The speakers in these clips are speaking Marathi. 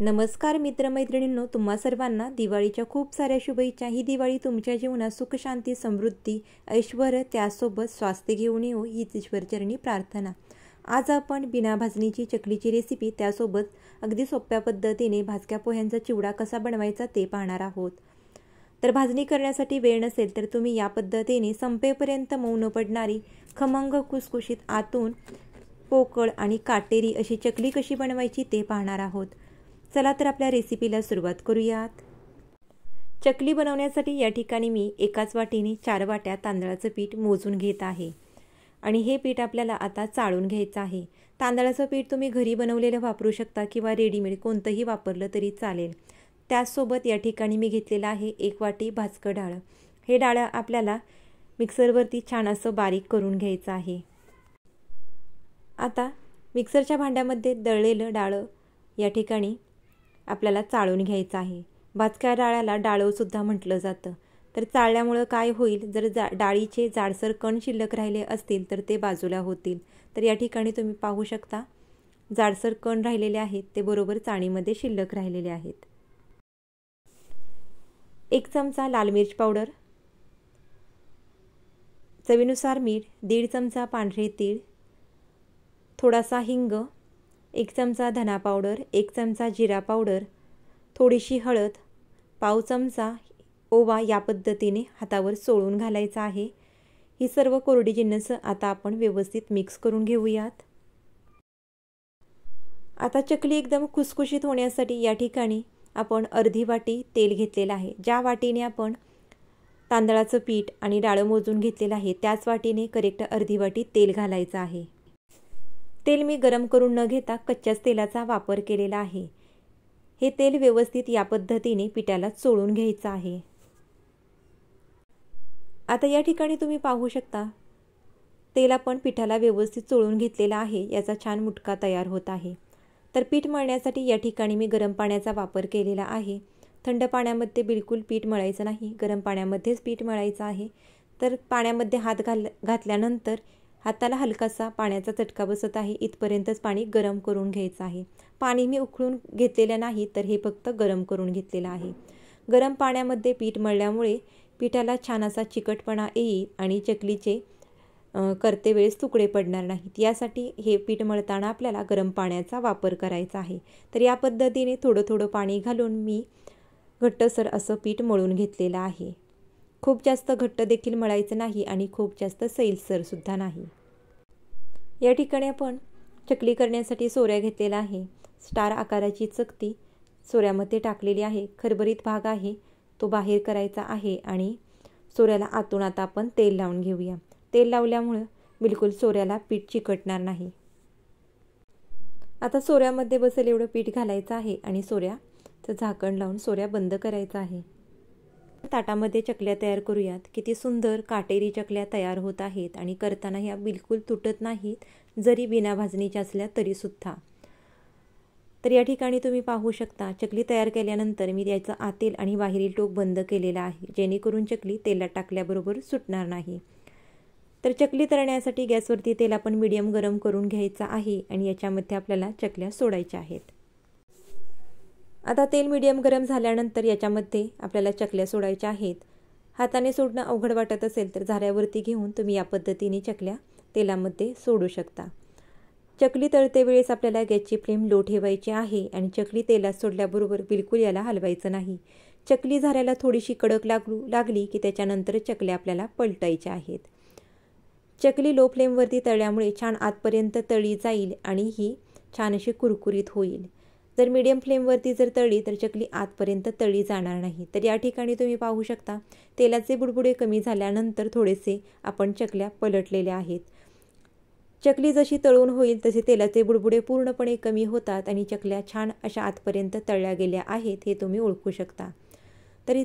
नमस्कार मित्रमैत्रिणींनो तुम्हा सर्वांना दिवाळीच्या खूप साऱ्या शुभेच्छा ही दिवाळी तुमच्या जीवनात सुख शांती समृद्धी ऐश्वर त्यासोबत स्वास्थ्य घेऊन येऊ हीच ईश्वरचरणी प्रार्थना आज आपण बिना भाजणीची चकलीची रेसिपी त्यासोबत अगदी सोप्या पद्धतीने भाजक्या पोह्यांचा चिवडा कसा बनवायचा ते पाहणार आहोत तर भाजणी करण्यासाठी वेळ नसेल तर तुम्ही या पद्धतीने संपेपर्यंत मऊ न पडणारी खमंग कुसकुशीत आतून पोकळ आणि काटेरी अशी चकली कशी बनवायची ते पाहणार आहोत चला तर आपल्या रेसिपीला सुरुवात करूयात चकली बनवण्यासाठी या ठिकाणी मी एकाच वाटीने चार वाट्या तांदळाचं पीठ मोजून घेत आहे आणि हे पीठ आपल्याला आता चाळून घ्यायचं आहे तांदळाचं पीठ तुम्ही घरी बनवलेलं वापरू शकता किंवा रेडीमेड कोणतंही वापरलं तरी चालेल त्याचसोबत या ठिकाणी मी घेतलेलं आहे एक वाटी भाजकं डाळ हे डाळ आपल्याला मिक्सरवरती छान असं बारीक करून घ्यायचं आहे आता मिक्सरच्या भांड्यामध्ये दळलेलं डाळ या ठिकाणी आपल्याला चाळून घ्यायचं आहे भाजक्या डाळ्याला डाळवसुद्धा म्हटलं जातं तर चाळल्यामुळं काय होईल जर जा डाळीचे जाडसर कण शिल्लक राहिले असतील तर ते बाजूला होतील तर या ठिकाणी तुम्ही पाहू शकता जाडसर कण राहिलेले आहेत ते बरोबर चाणीमध्ये शिल्लक राहिलेले आहेत एक चमचा लाल मिरच पावडर चवीनुसार मीठ दीड चमचा पांढरे तीळ थोडासा हिंग एक चमचा धना पावडर एक चमचा जिरा पावडर थोडीशी हळद पाव चमचा ओवा या पद्धतीने हातावर सोळून घालायचा आहे ही सर्व कोरडी जिन्नसं आता आपण व्यवस्थित मिक्स करून घेऊयात आता चकली एकदम खुसखुशीत होण्यासाठी या ठिकाणी आपण अर्धी वाटी तेल घेतलेलं आहे ज्या वाटीने आपण तांदळाचं पीठ आणि डाळं मोजून घेतलेलं आहे त्याच वाटीने करेक्ट अर्धी वाटी तेल घालायचं आहे तेल मी गरम करून न घेता कच्च्याच तेलाचा वापर केलेला आहे हे तेल व्यवस्थित या पद्धतीने पिठाला चोळून घ्यायचं आहे आता या ठिकाणी तुम्ही पाहू शकता तेल आपण पिठाला व्यवस्थित चोळून घेतलेला आहे याचा छान मुटका तयार होत आहे तर पीठ मळण्यासाठी या ठिकाणी मी गरम पाण्याचा वापर केलेला आहे थंड पाण्यामध्ये बिलकुल पीठ मळायचं नाही गरम पाण्यामध्येच पीठ मळायचं आहे तर पाण्यामध्ये हात घाल घातल्यानंतर हाताला हलकासा पाण्याचा चटका बसत आहे इथपर्यंतच पाणी गरम करून घ्यायचं आहे पाणी मी उकळून घेतलेलं नाही तर हे फक्त गरम करून घेतलेलं आहे गरम पाण्यामध्ये पीठ मळल्यामुळे पिठाला छान असा चिकटपणा येईल आणि चकलीचे करते वेळेस तुकडे पडणार नाहीत यासाठी हे पीठ मळताना आपल्याला गरम पाण्याचा वापर करायचा आहे तर या पद्धतीने थोडं थोडं पाणी घालून मी घट्टसर असं पीठ मळून घेतलेलं आहे खूप जास्त घट्ट देखील मळायचं नाही आणि खूप जास्त सैलसरसुद्धा नाही या ठिकाणी आपण चकली करण्यासाठी सोऱ्या घेतलेला आहे स्टार आकाराची चकती सोऱ्यामध्ये टाकलेली आहे खरभरीत भाग आहे तो बाहेर करायचा आहे आणि सोऱ्याला आतून आता आपण तेल लावून घेऊया तेल लावल्यामुळं बिलकुल सोऱ्याला पीठ चिकटणार नाही आता सोऱ्यामध्ये बसेल एवढं पीठ घालायचं आहे आणि सोऱ्याचं झाकण लावून सोऱ्या बंद करायचं आहे ताटामध्ये चकल्या तयार करूयात किती सुंदर काटेरी चकल्या तयार होत आहेत आणि करताना ह्या बिलकुल तुटत नाहीत जरी बिना भाजणीच्या असल्या तरीसुद्धा तर या ठिकाणी तुम्ही पाहू शकता चकली तयार केल्यानंतर मी याचं आतील आणि बाहेरील टोक बंद केलेला आहे जेणेकरून चकली तेलात टाकल्याबरोबर सुटणार नाही तर चकली तळण्यासाठी गॅसवरती तेल आपण मीडियम गरम करून घ्यायचं आहे आणि याच्यामध्ये आपल्याला चकल्या सोडायच्या आहेत आता तेल मीडियम गरम झाल्यानंतर याच्यामध्ये आपल्याला चकल्या सोडायच्या आहेत हाताने सोडणं अवघड वाटत असेल तर झाऱ्यावरती घेऊन तुम्ही या पद्धतीने चकल्या तेलामध्ये सोडू शकता चकली तळते वेळेस आपल्याला गॅसची फ्लेम लो ठेवायची आहे आणि चकली तेलात सोडल्याबरोबर बिलकुल याला हलवायचं नाही चकली झाऱ्याला थोडीशी कडक लागू लागली की त्याच्यानंतर चकल्या आपल्याला पलटायच्या आहेत चकली लो फ्लेमवरती तळल्यामुळे छान आतपर्यंत तळी जाईल आणि ही छान अशी कुरकुरीत होईल जर मीडियम फ्लेमवरती जर तळली तर चकली आतपर्यंत तळी जाणार नाही तर या ठिकाणी तुम्ही पाहू शकता तेलाचे बुडबुडे कमी झाल्यानंतर थोडेसे आपण चकल्या पलटलेल्या आहेत चकली जशी तळून होईल तसे तेलाचे बुडबुडे पूर्णपणे कमी होतात आणि चकल्या छान अशा आतपर्यंत तळल्या गेल्या आहेत हे तुम्ही ओळखू शकता तरी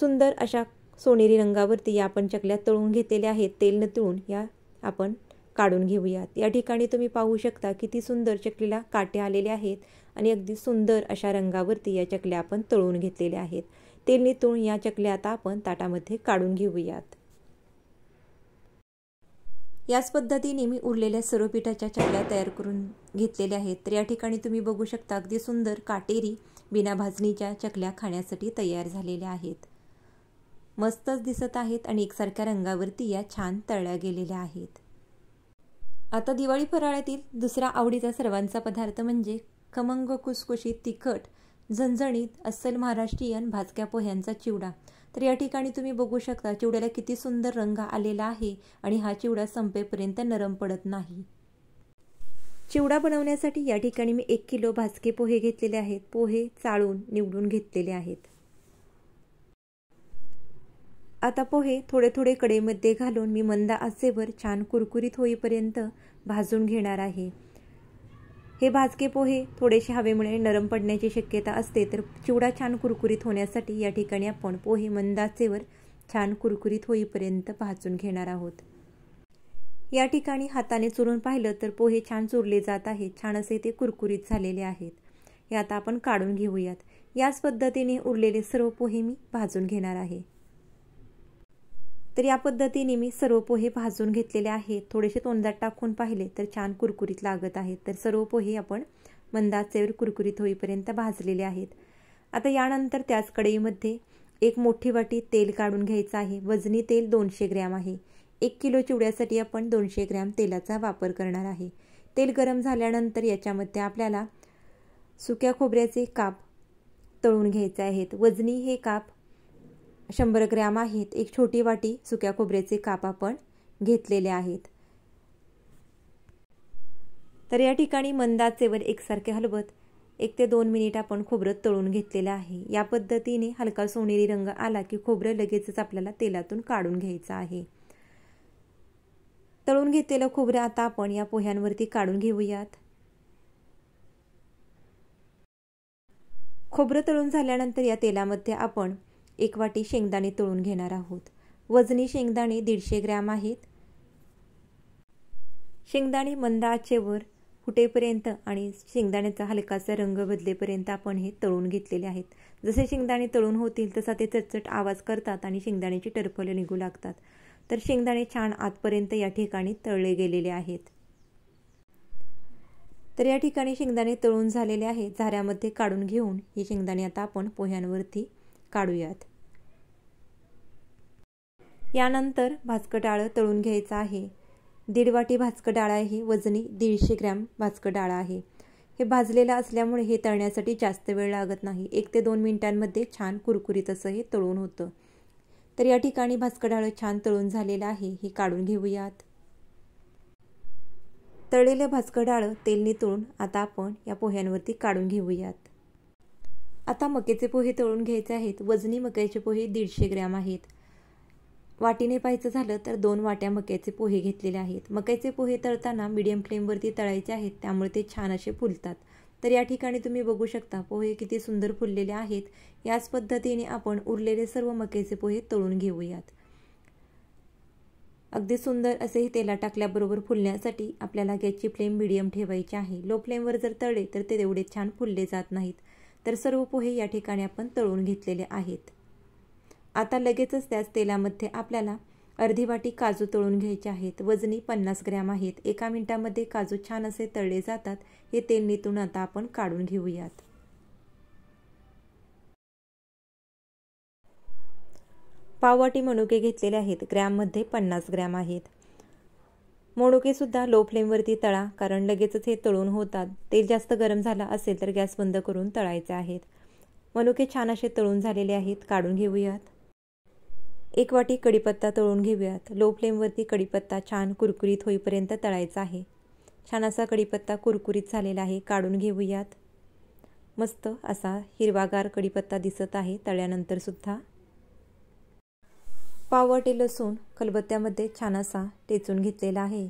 सुंदर अशा सोनेरी रंगावरती या आपण चकल्या तळून घेतलेल्या आहेत तेल न तळून या आपण काढून घेऊयात या ठिकाणी तुम्ही पाहू शकता किती सुंदर चकलीला काटे आलेले आहेत आणि अगदी सुंदर अशा रंगावरती या चकल्या आपण तळून घेतलेल्या आहेत तेल नितळून या चकल्या आता आपण ताटामध्ये काढून घेऊयात याच पद्धतीने मी उरलेल्या सर्व पिठाच्या चकल्या तयार करून घेतलेल्या आहेत तर या ठिकाणी तुम्ही बघू शकता अगदी सुंदर काटेरी बिना भाजणीच्या चकल्या खाण्यासाठी तयार झालेल्या आहेत मस्तच दिसत आहेत आणि एकसारख्या रंगावरती या छान तळल्या गेलेल्या आहेत आता दिवाळी फराळ्यातील दुसरा आवडीचा सर्वांचा पदार्थ म्हणजे खमंग कुसकुशी तिखट झणझणीत अस्सल महाराष्ट्रीयन भाजक्या पोह्यांचा चिवडा तर या ठिकाणी तुम्ही बघू शकता चिवड्याला किती सुंदर रंग आलेला आहे आणि हा चिवडा संपेपर्यंत नरम पडत नाही चिवडा बनवण्यासाठी या ठिकाणी मी एक किलो भाजके पोहे घेतलेले आहेत पोहे चाळून निवडून घेतलेले आहेत आता पोहे थोडे थोडे कडेमध्ये घालून मी मंद आचेवर छान कुरकुरीत होईपर्यंत भाजून घेणार आहे हे भाजके पोहे थोडेसे हवेमुळे नरम पडण्याची शक्यता असते तर चिवडा छान कुरकुरीत होण्यासाठी या ठिकाणी आपण पोहे मंदाचेवर छान कुरकुरीत होईपर्यंत भाजून घेणार आहोत या ठिकाणी हाताने चुरून पाहिलं तर पोहे छान चुरले जात आहेत छान असे ते कुरकुरीत झालेले आहेत हे आता आपण काढून घेऊयात याच पद्धतीने उरलेले सर्व पोहे मी भाजून घेणार आहे तर या पद्धतीने मी सर्व पोहे भाजून घेतलेले आहेत थोडेसे तोंडात टाकून पाहिले तर छान कुरकुरीत लागत आहेत तर सर्व पोहे आपण मंदाचेवर कुरकुरीत होईपर्यंत भाजलेले आहेत आता यानंतर त्याच कढईमध्ये एक मोठी वाटी तेल काढून घ्यायचं आहे वजनी तेल दोनशे ग्रॅम आहे एक किलो चिवड्यासाठी आपण दोनशे ग्रॅम तेलाचा वापर करणार आहे तेल गरम झाल्यानंतर याच्यामध्ये आपल्याला सुक्या खोबऱ्याचे काप तळून घ्यायचे आहेत वजनी हे काप शंभर ग्रॅम आहेत एक छोटी वाटी सुक्या खोबऱ्याचे काप आपण घेतलेले आहेत तर या ठिकाणी मंदाचेवर एकसारखे हलवत एक ते दोन मिनिट आपण खोबरं तळून घेतलेलं आहे या पद्धतीने हलका सोनेरी रंग आला की खोबरं लगेचच आपल्याला तेलातून काढून घ्यायचं आहे तळून घेतलेलं खोबरं आता आपण या पोह्यांवरती काढून घेऊयात खोबरं तळून झाल्यानंतर या तेलामध्ये आपण एक वाटी शेंगदाणे तळून घेणार आहोत वजनी शेंगदाणे दीडशे ग्रॅम आहेत शेंगदाणे मंद फुटेपर्यंत आणि शेंगदाण्याचा हलकासा रंग बदलेपर्यंत आपण हे तळून घेतलेले आहेत जसे शेंगदाणे तळून होतील तसा ते चटचट आवाज करतात आणि शेंगदाण्याची टरफलं निघू लागतात तर शेंगदाणे छान आतपर्यंत या ठिकाणी तळले गेलेले आहेत तर या ठिकाणी शेंगदाणे तळून झालेले आहेत झाऱ्यामध्ये काढून घेऊन ही शेंगदाणे आता आपण पोह्यांवरती काढूयात यानंतर भाजकं तळून घ्यायचं आहे दीड वाटी भाजकं डाळ आहे वजनी दीडशे ग्रॅम भास्कं डाळ आहे हे भाजलेलं असल्यामुळे हे तळण्यासाठी जास्त वेळ लागत नाही एक ते दोन मिनिटांमध्ये छान कुरकुरीत असं हे तळून होतं तर या ठिकाणी भाजकं छान तळून झालेलं आहे हे काढून घेऊयात तळलेलं भाजकं डाळं तेलने तळून आता आपण या पोह्यांवरती काढून घेऊयात आता मक्याचे पोहे तळून घ्यायचे आहेत वजनी मक्याचे पोहे दीडशे ग्रॅम आहेत वाटीने पाहायचं झालं तर दोन वाट्या मक्याचे पोहे घेतलेले आहेत मक्याचे पोहे तळताना मीडियम फ्लेमवरती तळायचे आहेत त्यामुळे ते छान असे फुलतात तर या ठिकाणी तुम्ही बघू शकता पोहे किती सुंदर फुललेले आहेत याच पद्धतीने आपण उरलेले सर्व मक्याचे पोहे तळून घेऊयात अगदी सुंदर असे हे तेला टाकल्याबरोबर फुलण्यासाठी आपल्याला गॅसची फ्लेम मिडियम ठेवायची आहे लो फ्लेमवर जर तळले तर ते तेवढे छान फुलले जात नाहीत तर सर्व पोहे या ठिकाणी आपण तळून घेतलेले आहेत आता लगेचच त्याच तेलामध्ये आपल्याला अर्धी वाटी काजू तळून घ्यायचे आहेत वजनी पन्नास ग्रॅम आहेत एका मिनिटामध्ये काजू छान असे तळले जातात हे तेल नितून आता आपण काढून घेऊयात पाववाटी मनुके घेतलेले आहेत ग्रॅममध्ये पन्नास ग्रॅम आहेत सुद्धा लो फ्लेमवरती तळा कारण लगेचच हे तळून होतात तेल जास्त गरम झाला असेल तर गॅस बंद करून तळायचे आहेत मनुके छान असे तळून झालेले आहेत काढून घेऊयात एक वाटी कडीपत्ता तळून घेऊयात लो फ्लेमवरती कडीपत्ता छान कुरकुरीत होईपर्यंत तळायचा आहे छान असा कडीपत्ता कुरकुरीत झालेला आहे काढून घेऊयात मस्त असा हिरवागार कडीपत्ता दिसत आहे तळ्यानंतरसुद्धा पावटे लसूण कलबत्त्यामध्ये छान असा टेचून घेतलेला आहे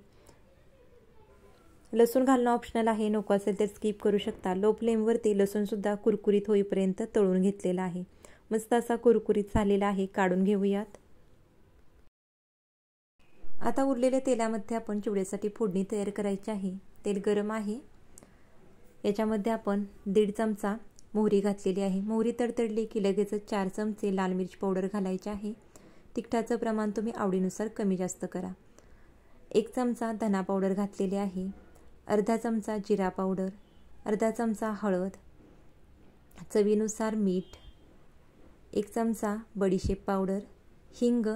लसूण घालणं ऑप्शनल आहे नको असेल तर स्किप करू शकता लो फ्लेमवरती लसूणसुद्धा कुरकुरीत होईपर्यंत तळून घेतलेला आहे मस्त असा कुरकुरीत झालेला आहे काढून घेऊयात आता उरलेल्या तेलामध्ये आपण चिवड्यासाठी फोडणी तयार करायची आहे तेल गरम आहे याच्यामध्ये आपण दीड चमचा मोहरी घातलेली आहे मोहरी तडतडली की लगेचच चार चमचे लाल मिरची पावडर घालायची आहे तिखटाचं प्रमाण तुम्ही आवडीनुसार कमी जास्त करा एक चमचा धना पावडर घातलेली आहे अर्धा चमचा जिरा पावडर अर्धा चमचा हळद चवीनुसार मीठ एक चमचा बडीशेप पावडर हिंग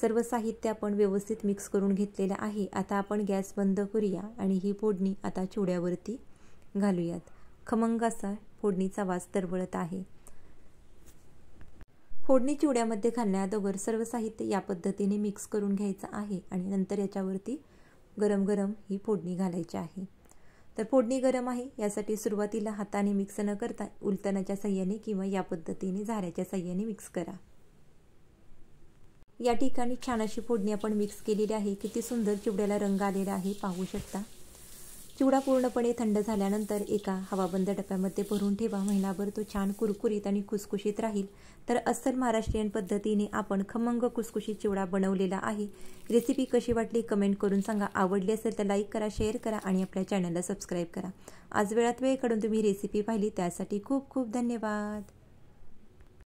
सर्व साहित्य आपण व्यवस्थित मिक्स करून घेतलेलं आहे आता आपण गॅस बंद करूया आणि ही फोडणी आता चिवड्यावरती घालूयात खमंग असा फोडणीचा वास दरवळत आहे फोडणी चिवड्यामध्ये घालण्याअगोदर सर्व साहित्य या पद्धतीने मिक्स करून घ्यायचं आहे आणि नंतर याच्यावरती गरम गरम ही फोडणी घालायची आहे तर फोडणी गरम आहे यासाठी सुरुवातीला हाताने मिक्स न करता उलतनाच्या साह्याने किंवा या पद्धतीने झाऱ्याच्या साह्याने मिक्स करा या ठिकाणी छान अशी फोडणी आपण मिक्स केलेली आहे किती सुंदर चिवड्याला रंग आलेला आहे पाहू शकता चिवडा पूर्णपणे थंड झाल्यानंतर एका हवाबंद डब्यामध्ये भरून ठेवा महिनाभर तो छान कुरकुरीत आणि खुसखुशीत राहील तर अस्सल महाराष्ट्रीयन पद्धतीने आपण खमंग कुसकुशीत चिवडा बनवलेला आहे रेसिपी कशी वाटली कमेंट करून सांगा आवडली असेल तर लाईक करा शेअर करा आणि आपल्या चॅनलला सबस्क्राईब करा आज वेळात वेळ काढून तुम्ही रेसिपी पाहिली त्यासाठी खूप खूप धन्यवाद